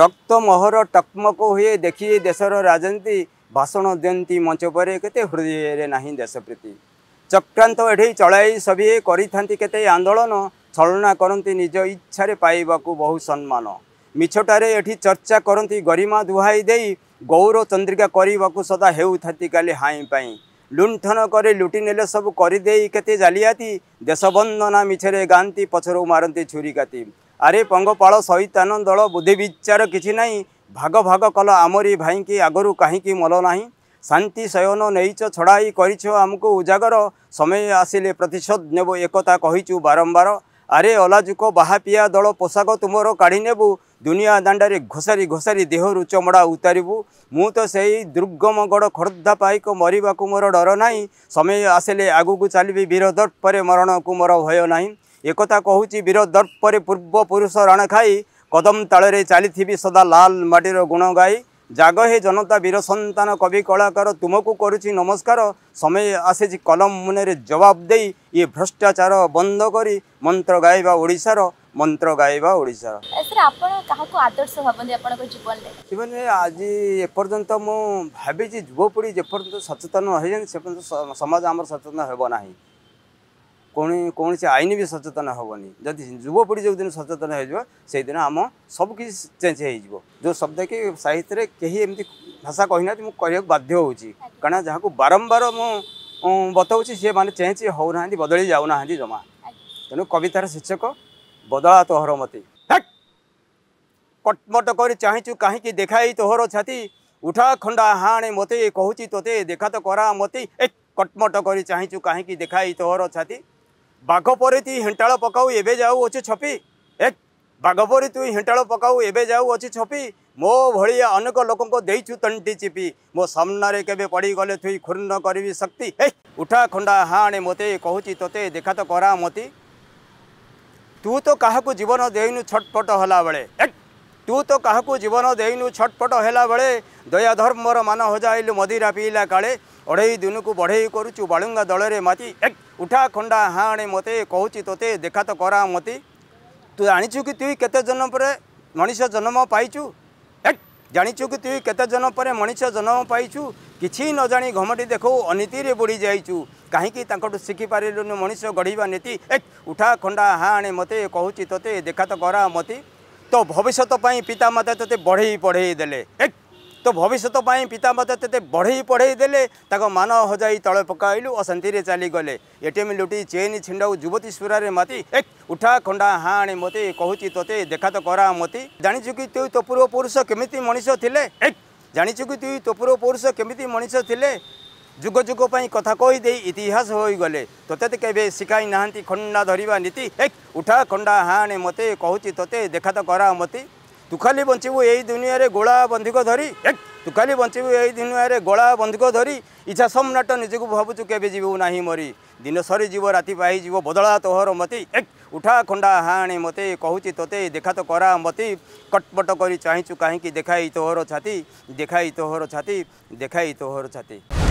ରକ୍ତ ମୋହର ଟକ୍ମକ ହୁଏ ଦେଖି ଦେଶର ରାଜନୀତି ଭାଷଣ ଦିଅନ୍ତି ମଞ୍ଚ ପରେ କେତେ ହୃଦୟରେ ନାହିଁ ଦେଶପ୍ରୀତି ଚକ୍ରାନ୍ତ ଏଠି ଚଳାଇ ସଭି କରିଥାନ୍ତି କେତେ ଆନ୍ଦୋଳନ ଛଳନା କରନ୍ତି ନିଜ ଇଚ୍ଛାରେ ପାଇବାକୁ ବହୁ ସମ୍ମାନ ମିଛଟାରେ ଏଠି ଚର୍ଚ୍ଚା କରନ୍ତି ଗରିମା ଦୁହାଇ ଦେଇ ଗୌର ଚନ୍ଦ୍ରିକା କରିବାକୁ ସଦା ହେଉଥାନ୍ତି କାଲି ହାଇଁ ପାଇଁ ଲୁଣ୍ଠନ କରି ଲୁଟି ନେଲେ ସବୁ କରିଦେଇ କେତେ ଜାଲିଆତି ଦେଶବନ୍ଦନା ମିଛରେ ଗାନ୍ତି ପଛରୁ ମାରନ୍ତି ଛୁରୀ କାତି ଆରେ ପଙ୍ଗପାଳ ସୈତାନ ଦଳ ବୁଦ୍ଧି ବିଚାର କିଛି ନାହିଁ ଭାଗ ଭାଗ କଲ ଆମରି ଭାଇଙ୍କି ଆଗରୁ କାହିଁକି ମଲ ନାହିଁ ଶାନ୍ତି ଶୟନ ନେଇଛ ଛଡ଼ାଇ କରିଛ ଆମକୁ ଉଜାଗର ସମୟ ଆସିଲେ ପ୍ରତିଶୋଧ ନେବୁ ଏକତା କହିଛୁ ବାରମ୍ବାର ଆରେ ଅଲାଜୁକ ବାହା ପିଆ ଦଳ ପୋଷାକ ତୁମର କାଢ଼ିନେବୁ ଦୁନିଆ ଦାଣ୍ଡରେ ଘୋଷାରି ଘୋଷାରି ଦେହରୁ ଚମଡ଼ା ଉତାରିବୁ ମୁଁ ତ ସେଇ ଦୁର୍ଗମ ଗଡ଼ ଖୋର୍ଦ୍ଧା ପାଇକ ମରିବାକୁ ମୋର ଡର ନାହିଁ ସମୟ ଆସିଲେ ଆଗକୁ ଚାଲିବି ବିରୋଧ ପରେ ମରଣକୁ ମୋର ଭୟ ନାହିଁ ଏକଥା କହୁଛି ବୀର ଦର୍ପରେ ପୂର୍ବପୁରୁଷ ରଣ ଖାଇ କଦମ ତାଳରେ ଚାଲିଥିବି ସଦା ଲାଲ ମାଟିର ଗୁଣ ଗାଈ ଜାଗ ହେ ଜନତା ବୀର ସନ୍ତାନ କବି କଳାକାର ତୁମକୁ କରୁଛି ନମସ୍କାର ସମୟ ଆସିଛି କଲମ ମୁନରେ ଜବାବ ଦେଇ ଇଏ ଭ୍ରଷ୍ଟାଚାର ବନ୍ଦ କରି ମନ୍ତ୍ର ଗାଇବା ଓଡ଼ିଶାର ମନ୍ତ୍ର ଗାଇବା ଓଡ଼ିଶାର ଜୀବନରେ ଆଜି ଏପର୍ଯ୍ୟନ୍ତ ମୁଁ ଭାବିଛି ଯୁବପିଢ଼ି ଯେପର୍ଯ୍ୟନ୍ତ ସଚେତନ ହେଇଛନ୍ତି ସେପର୍ଯ୍ୟନ୍ତ ସମାଜ ଆମର ସଚେତନ ହେବ ନାହିଁ କୌଣସି ଆଇନ ବି ସଚେତନ ହେବନି ଯଦି ଯୁବପିଢ଼ି ଯେଉଁଦିନ ସଚେତନ ହେଇଯିବ ସେଇଦିନ ଆମ ସବୁକିଛି ଚେଞ୍ଜ ହେଇଯିବ ଯେଉଁ ଶବ୍ଦକି ସାହିତ୍ୟରେ କେହି ଏମିତି ଭାଷା କହିନାହାନ୍ତି ମୁଁ କହିବାକୁ ବାଧ୍ୟ ହେଉଛି କାରଣ ଯାହାକୁ ବାରମ୍ବାର ମୁଁ ବତାଉଛି ସେମାନେ ଚେଞ୍ଜ ହେଉନାହାନ୍ତି ବଦଳି ଯାଉନାହାନ୍ତି ଜମା ତେଣୁ କବିତାର ଶୀର୍ଷକ ବଦଳା ତୋହର ମତେ କଟମଟ କରି ଚାହିଁଛୁ କାହିଁକି ଦେଖାଇ ତୋହର ଛାତି ଉଠା ଖଣ୍ଡା ହାଣେ ମୋତେ କହୁଛି ତୋତେ ଦେଖା ତ କରା ମୋତେ ଏ କଟମଟ କରି ଚାହିଁଛୁ କାହିଁକି ଦେଖାଇ ତୋହର ଛାତି ବାଘ ପରେ ତୁ ହେଣ୍ଟାଳ ପକାଉ ଏବେ ଯାଉଅଛି ଛପି ଏ ବାଘ ପରେ ତୁ ହେଣ୍ଟାଳ ପକାଉ ଏବେ ଯାଉଅଛି ଛପି ମୋ ଭଳିଆ ଅନେକ ଲୋକଙ୍କୁ ଦେଇଛୁ ତଣ୍ଟି ଚିପି ମୋ ସାମ୍ନାରେ କେବେ ପଡ଼ିଗଲେ ଥୁଇ କ୍ଷୁର୍ଣ୍ଣ କରିବି ଶକ୍ତି ହେ ଉଠା ଖଣ୍ଡା ହାଣେ ମୋତେ କହୁଛି ତୋତେ ଦେଖା ତ କରା ମତି ତୁ ତ କାହାକୁ ଜୀବନ ଦେଇନୁ ଛଟପଟ ହେଲାବେଳେ ତୁ ତ କାହାକୁ ଜୀବନ ଦେଇନୁ ଛଟପଟ ହେଲାବେଳେ ଦୟାଧର୍ମର ମାନ ହଜାଇଲୁ ମଦିରା ପିଇଲା କାଳେ ଅଢ଼େଇ ଦିନକୁ ବଢ଼େଇ କରୁଛୁ ବାଳୁଙ୍ଗା ଦଳରେ ମାତି ଏକ୍ ଉଠା ଖଣ୍ଡା ହାଣେ ମୋତେ କହୁଛି ତୋତେ ଦେଖା ତ କରା ମୋତେ ତୁ ଜାଣିଛୁ କି ତୁଇ କେତେ ଜନ୍ମ ପରେ ମଣିଷ ଜନ୍ମ ପାଇଛୁ ଜାଣିଛୁ କି ତୁଇ କେତେ ଜନ୍ମ ପରେ ମଣିଷ ଜନ୍ମ ପାଇଛୁ କିଛି ନ ଜାଣି ଘମଟି ଦେଖଉ ଅନୀତିରେ ବୁଡ଼ି ଯାଇଛୁ କାହିଁକି ତାଙ୍କଠୁ ଶିଖିପାରିଲୁନି ମଣିଷ ଗଢ଼ିବା ନୀତି ଏ ଉଠା ଖଣ୍ଡା ହାଣେ ମୋତେ କହୁଛି ତୋତେ ଦେଖା ତ କରା ମୋତେ ତୋ ଭବିଷ୍ୟତ ପାଇଁ ପିତାମାତା ତୋତେ ବଢ଼େଇ ପଢ଼େଇ ଦେଲେ ଏ तो पिता ते त भविष्यपै पितामाते बढै पढैदे तन हज चली गले एटीएम लुटी चेन चेन् छिण्डाउुवती सुरे माति एक उठा खण्डा हाआे मते कि तो देखात करामती जाछु कि तुई तोपुव पुरुष केमि मनिष लेख जा तुई तोपु पोष केमि मनिस कथा जुगुगै दे इतिहास हुगले त के सिखा नाँदै खंडा धरवा नीति एक उठा खण्डा हाणे मते कि तोते देखात करा मती तुखालि बञ्चु यही दुनियाँले गोला बन्धिक धरि एक तुखालि बचबु यही दुनिया रे गोला बन्धुक धरी इच्छा सोमनाट निजको भावु केही मरि दिन सरि जति पाइजु बदला तोहर मती एक उठा खण्डा हा म कि तोतै देखा तो करा मती कटपट गरि चाहिँ काहीँक देखा है तोहोर छाति देखा है तोहर छाति देखा है तोहर छाती